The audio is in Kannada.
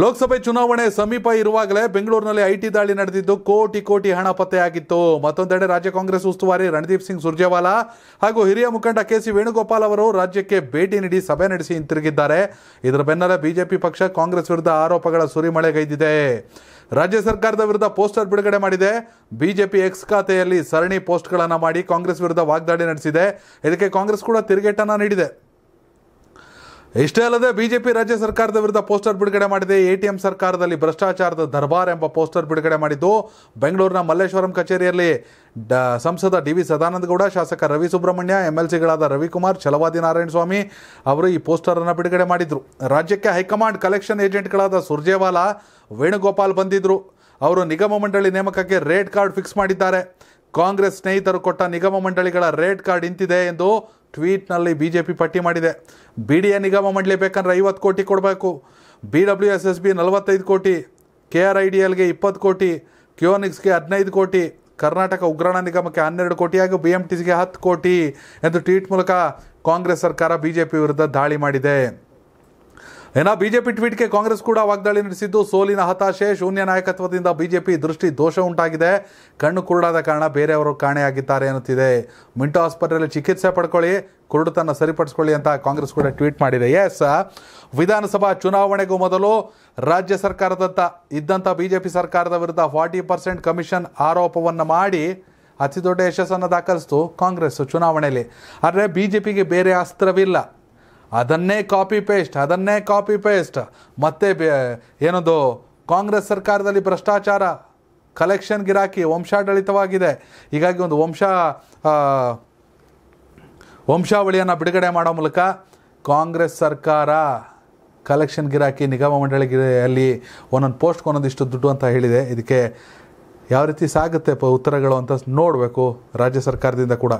ಲೋಕಸಭೆ ಚುನಾವಣೆ ಸಮೀಪ ಇರುವಾಗಲೇ ಬೆಂಗಳೂರಿನಲ್ಲಿ ಐಟಿ ದಾಳಿ ನಡೆದಿದ್ದು ಕೋಟಿ ಕೋಟಿ ಹಣ ಪತ್ತೆಯಾಗಿತ್ತು ಮತ್ತೊಂದೆಡೆ ರಾಜ್ಯ ಕಾಂಗ್ರೆಸ್ ಉಸ್ತುವಾರಿ ರಣದೀಪ್ ಸಿಂಗ್ ಸುರ್ಜೇವಾಲಾ ಹಾಗೂ ಹಿರಿಯ ಮುಖಂಡ ಕೆ ಸಿ ವೇಣುಗೋಪಾಲ್ ಅವರು ರಾಜ್ಯಕ್ಕೆ ಭೇಟಿ ನೀಡಿ ಸಭೆ ನಡೆಸಿ ಹಿಂತಿರುಗಿದ್ದಾರೆ ಇದರ ಬೆನ್ನಲ್ಲೇ ಬಿಜೆಪಿ ಪಕ್ಷ ಕಾಂಗ್ರೆಸ್ ವಿರುದ್ಧ ಆರೋಪಗಳ ಸುರಿಮಳೆಗೈದಿದೆ ರಾಜ್ಯ ಸರ್ಕಾರದ ವಿರುದ್ಧ ಪೋಸ್ಟರ್ ಬಿಡುಗಡೆ ಮಾಡಿದೆ ಬಿಜೆಪಿ ಎಕ್ಸ್ ಖಾತೆಯಲ್ಲಿ ಸರಣಿ ಪೋಸ್ಟ್ಗಳನ್ನು ಮಾಡಿ ಕಾಂಗ್ರೆಸ್ ವಿರುದ್ಧ ವಾಗ್ದಾಳಿ ನಡೆಸಿದೆ ಇದಕ್ಕೆ ಕಾಂಗ್ರೆಸ್ ಕೂಡ ತಿರುಗೇಟನ ನೀಡಿದೆ ಇಷ್ಟೇ ಅಲ್ಲದೆ ಬಿಜೆಪಿ ರಾಜ್ಯ ಸರ್ಕಾರದ ವಿರುದ್ಧ ಪೋಸ್ಟರ್ ಬಿಡುಗಡೆ ಮಾಡಿದೆ ಎಟಿಎಂ ಸರ್ಕಾರದಲ್ಲಿ ಭ್ರಷ್ಟಾಚಾರದ ದರ್ಬಾರ್ ಎಂಬ ಪೋಸ್ಟರ್ ಬಿಡುಗಡೆ ಮಾಡಿದ್ದು ಬೆಂಗಳೂರಿನ ಮಲ್ಲೇಶ್ವರಂ ಕಚೇರಿಯಲ್ಲಿ ಡ ಸಂಸದ ಡಿ ವಿ ಸದಾನಂದಗೌಡ ಶಾಸಕ ರವಿ ಸುಬ್ರಹ್ಮಣ್ಯ ಎಮ್ ಎಲ್ ಸಿಗಳಾದ ರವಿಕುಮಾರ್ ಛಲವಾದಿ ಸ್ವಾಮಿ ಅವರು ಈ ಪೋಸ್ಟರ್ ಅನ್ನು ಬಿಡುಗಡೆ ಮಾಡಿದರು ರಾಜ್ಯಕ್ಕೆ ಹೈಕಮಾಂಡ್ ಕಲೆಕ್ಷನ್ ಏಜೆಂಟ್ಗಳಾದ ಸುರ್ಜೇವಾಲಾ ವೇಣುಗೋಪಾಲ್ ಬಂದಿದ್ದರು ಅವರು ನಿಗಮ ಮಂಡಳಿ ನೇಮಕಕ್ಕೆ ರೇಟ್ ಕಾರ್ಡ್ ಫಿಕ್ಸ್ ಮಾಡಿದ್ದಾರೆ ಕಾಂಗ್ರೆಸ್ ಸ್ನೇಹಿತರು ಕೊಟ್ಟ ನಿಗಮ ಮಂಡಳಿಗಳ ರೇಟ್ ಕಾರ್ಡ್ ಇಂತಿದೆ ಎಂದು ಟ್ವೀಟ್ನಲ್ಲಿ ಬಿಜೆಪಿ ಪಟ್ಟಿ ಮಾಡಿದೆ ಬಿ ಡಿ ಎ ನಿಗಮ ಮಂಡಳಿ ಬೇಕಂದ್ರೆ ಐವತ್ತು ಕೋಟಿ ಕೊಡಬೇಕು B W S S B ನಲವತ್ತೈದು ಕೋಟಿ ಕೆ ಆರ್ ಐ ಡಿ ಎಲ್ಗೆ ಇಪ್ಪತ್ತು ಕೋಟಿ ಕ್ಯೋನಿಕ್ಸ್ಗೆ ಹದಿನೈದು ಕೋಟಿ ಕರ್ನಾಟಕ ಉಗ್ರಾಣ ನಿಗಮಕ್ಕೆ ಹನ್ನೆರಡು ಕೋಟಿ ಹಾಗೂ ಬಿ ಎಮ್ ಟಿ ಹತ್ತು ಕೋಟಿ ಎಂದು ಟ್ವೀಟ್ ಮೂಲಕ ಕಾಂಗ್ರೆಸ್ ಸರ್ಕಾರ ಬಿ ಜೆ ಪಿ ವಿರುದ್ಧ ದಾಳಿ ಮಾಡಿದೆ ಏನ ಬಿಜೆಪಿ ಟ್ವೀಟ್ಗೆ ಕಾಂಗ್ರೆಸ್ ಕೂಡ ವಾಗ್ದಾಳಿ ನಡೆಸಿದ್ದು ಸೋಲಿನ ಹತಾಶೆ ಶೂನ್ಯ ನಾಯಕತ್ವದಿಂದ ಬಿಜೆಪಿ ದೃಷ್ಟಿ ದೋಷ ಉಂಟಾಗಿದೆ ಕಣ್ಣು ಕುರುಡಾದ ಕಾರಣ ಬೇರೆಯವರು ಕಾಣೆಯಾಗಿದ್ದಾರೆ ಎನ್ನುತ್ತಿದೆ ಮಿಂಟೋ ಆಸ್ಪತ್ರೆಯಲ್ಲಿ ಚಿಕಿತ್ಸೆ ಪಡ್ಕೊಳ್ಳಿ ಕುರುಡುತನ ಸರಿಪಡಿಸ್ಕೊಳ್ಳಿ ಅಂತ ಕಾಂಗ್ರೆಸ್ ಕೂಡ ಟ್ವೀಟ್ ಮಾಡಿದೆ ಎಸ್ ವಿಧಾನಸಭಾ ಚುನಾವಣೆಗೂ ಮೊದಲು ರಾಜ್ಯ ಸರ್ಕಾರದತ್ತ ಇದ್ದಂಥ ಬಿಜೆಪಿ ಸರ್ಕಾರದ ವಿರುದ್ಧ ಫಾರ್ಟಿ ಪರ್ಸೆಂಟ್ ಕಮಿಷನ್ ಆರೋಪವನ್ನು ಮಾಡಿ ಅತಿ ದೊಡ್ಡ ಯಶಸ್ಸನ್ನು ದಾಖಲಿಸ್ತು ಕಾಂಗ್ರೆಸ್ ಚುನಾವಣೆಯಲ್ಲಿ ಆದರೆ ಬಿ ಜೆ ಪಿಗೆ ಬೇರೆ ಅಸ್ತ್ರವಿಲ್ಲ ಅದನ್ನೇ ಕಾಪಿ ಪೇಸ್ಟ್ ಅದನ್ನೇ ಕಾಪಿ ಪೇಸ್ಟ್ ಮತ್ತೆ ಏನದು ಕಾಂಗ್ರೆಸ್ ಸರ್ಕಾರದಲ್ಲಿ ಭ್ರಷ್ಟಾಚಾರ ಕಲೆಕ್ಷನ್ ಗಿರಾಕಿ ವಂಶಾಡಳಿತವಾಗಿದೆ ಹೀಗಾಗಿ ಒಂದು ವಂಶ ವಂಶಾವಳಿಯನ್ನು ಬಿಡುಗಡೆ ಮಾಡೋ ಮೂಲಕ ಕಾಂಗ್ರೆಸ್ ಸರ್ಕಾರ ಕಲೆಕ್ಷನ್ ಗಿರಾಕಿ ನಿಗಮ ಅಲ್ಲಿ ಒಂದೊಂದು ಪೋಸ್ಟ್ಗೆ ಒಂದೊಂದಿಷ್ಟು ದುಡ್ಡು ಅಂತ ಹೇಳಿದೆ ಇದಕ್ಕೆ ಯಾವ ರೀತಿ ಸಾಗುತ್ತೆ ಪ ಉತ್ತರಗಳು ಅಂತ ನೋಡಬೇಕು ರಾಜ್ಯ ಸರ್ಕಾರದಿಂದ ಕೂಡ